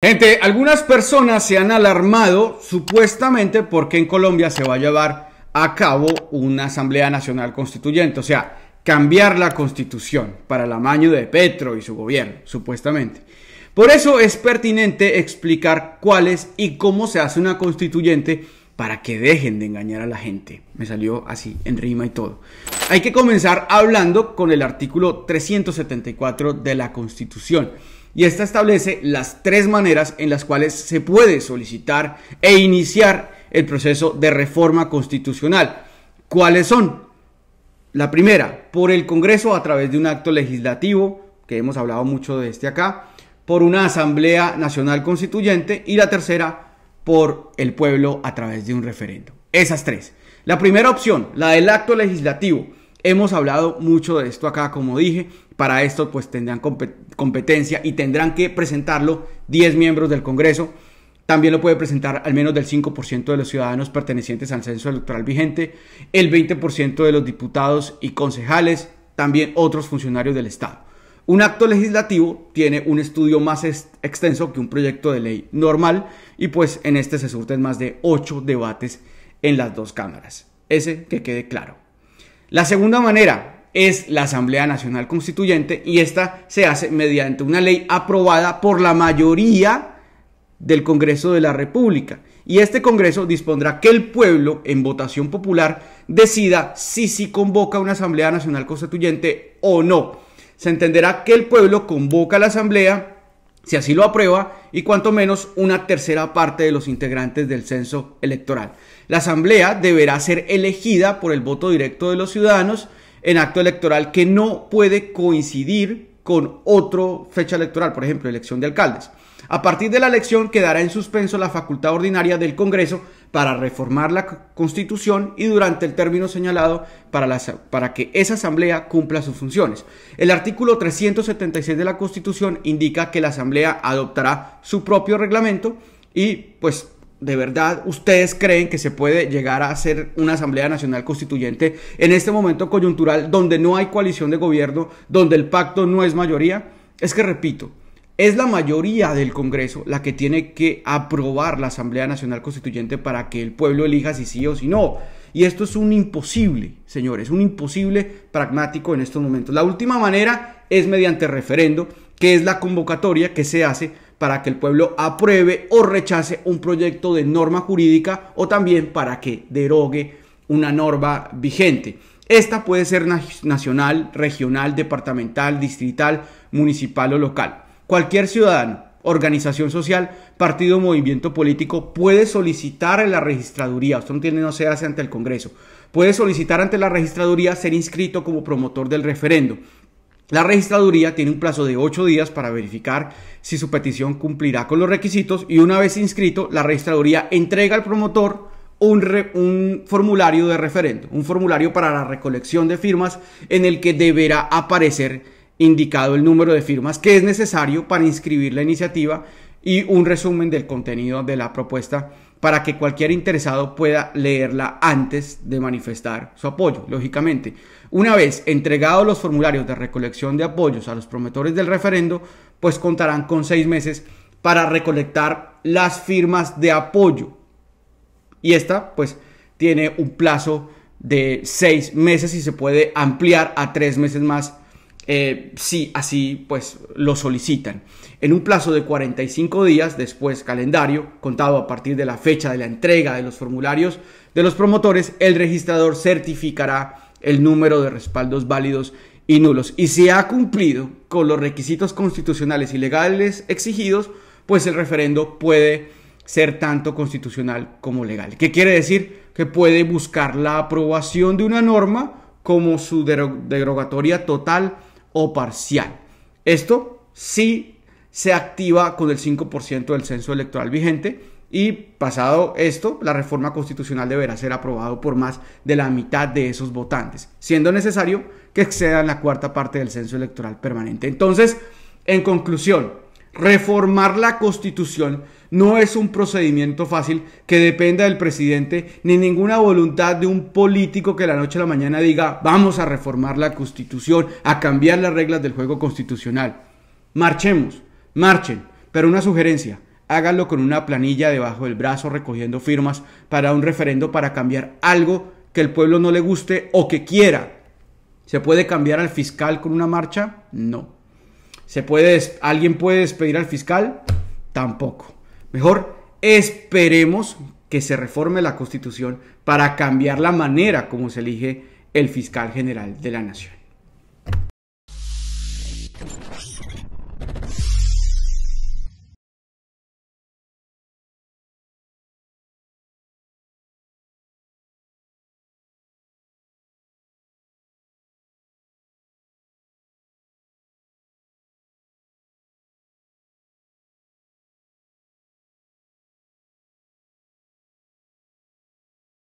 Gente, algunas personas se han alarmado supuestamente porque en Colombia se va a llevar a cabo una Asamblea Nacional Constituyente, o sea, cambiar la constitución para el amaño de Petro y su gobierno, supuestamente. Por eso es pertinente explicar cuál es y cómo se hace una constituyente para que dejen de engañar a la gente. Me salió así, en rima y todo. Hay que comenzar hablando con el artículo 374 de la Constitución y esta establece las tres maneras en las cuales se puede solicitar e iniciar el proceso de reforma constitucional. ¿Cuáles son? La primera, por el Congreso a través de un acto legislativo, que hemos hablado mucho de este acá, por una Asamblea Nacional Constituyente y la tercera, por el pueblo a través de un referendo. Esas tres. La primera opción, la del acto legislativo, Hemos hablado mucho de esto acá, como dije, para esto pues tendrán competencia y tendrán que presentarlo 10 miembros del Congreso. También lo puede presentar al menos del 5% de los ciudadanos pertenecientes al censo electoral vigente, el 20% de los diputados y concejales, también otros funcionarios del Estado. Un acto legislativo tiene un estudio más extenso que un proyecto de ley normal y pues en este se surten más de 8 debates en las dos cámaras. Ese que quede claro. La segunda manera es la Asamblea Nacional Constituyente y esta se hace mediante una ley aprobada por la mayoría del Congreso de la República. Y este Congreso dispondrá que el pueblo, en votación popular, decida si sí convoca una Asamblea Nacional Constituyente o no. Se entenderá que el pueblo convoca a la Asamblea si así lo aprueba, y cuanto menos una tercera parte de los integrantes del censo electoral. La Asamblea deberá ser elegida por el voto directo de los ciudadanos en acto electoral que no puede coincidir con otra fecha electoral, por ejemplo, elección de alcaldes. A partir de la elección quedará en suspenso la facultad ordinaria del Congreso para reformar la Constitución y durante el término señalado para, para que esa Asamblea cumpla sus funciones. El artículo 376 de la Constitución indica que la Asamblea adoptará su propio reglamento y pues ¿De verdad ustedes creen que se puede llegar a hacer una Asamblea Nacional Constituyente en este momento coyuntural donde no hay coalición de gobierno, donde el pacto no es mayoría? Es que repito, es la mayoría del Congreso la que tiene que aprobar la Asamblea Nacional Constituyente para que el pueblo elija si sí o si no. Y esto es un imposible, señores, un imposible pragmático en estos momentos. La última manera es mediante referendo, que es la convocatoria que se hace para que el pueblo apruebe o rechace un proyecto de norma jurídica o también para que derogue una norma vigente. Esta puede ser nacional, regional, departamental, distrital, municipal o local. Cualquier ciudadano, organización social, partido, o movimiento político puede solicitar en la registraduría, usted no, tiene, no se hace ante el Congreso, puede solicitar ante la registraduría ser inscrito como promotor del referendo. La registraduría tiene un plazo de ocho días para verificar si su petición cumplirá con los requisitos y una vez inscrito, la registraduría entrega al promotor un, un, formulario de referendo, un formulario para la recolección de firmas en el que deberá aparecer indicado el número de firmas que es necesario para inscribir la iniciativa y un resumen del contenido de la propuesta para que cualquier interesado pueda leerla antes de manifestar su apoyo, lógicamente. Una vez entregados los formularios de recolección de apoyos a los promotores del referendo, pues contarán con seis meses para recolectar las firmas de apoyo. Y esta, pues, tiene un plazo de seis meses y se puede ampliar a tres meses más eh, si así pues lo solicitan. En un plazo de 45 días después calendario, contado a partir de la fecha de la entrega de los formularios de los promotores, el registrador certificará el número de respaldos válidos y nulos. Y si ha cumplido con los requisitos constitucionales y legales exigidos, pues el referendo puede ser tanto constitucional como legal. ¿Qué quiere decir? Que puede buscar la aprobación de una norma como su derogatoria total o parcial. Esto sí se activa con el 5% del censo electoral vigente y pasado esto, la reforma constitucional deberá ser aprobado por más de la mitad de esos votantes, siendo necesario que excedan la cuarta parte del censo electoral permanente. Entonces, en conclusión, Reformar la constitución no es un procedimiento fácil que dependa del presidente ni ninguna voluntad de un político que la noche a la mañana diga vamos a reformar la constitución, a cambiar las reglas del juego constitucional. Marchemos, marchen, pero una sugerencia, háganlo con una planilla debajo del brazo recogiendo firmas para un referendo para cambiar algo que el pueblo no le guste o que quiera. ¿Se puede cambiar al fiscal con una marcha? No. ¿Alguien puede despedir al fiscal? Tampoco. Mejor esperemos que se reforme la constitución para cambiar la manera como se elige el fiscal general de la nación.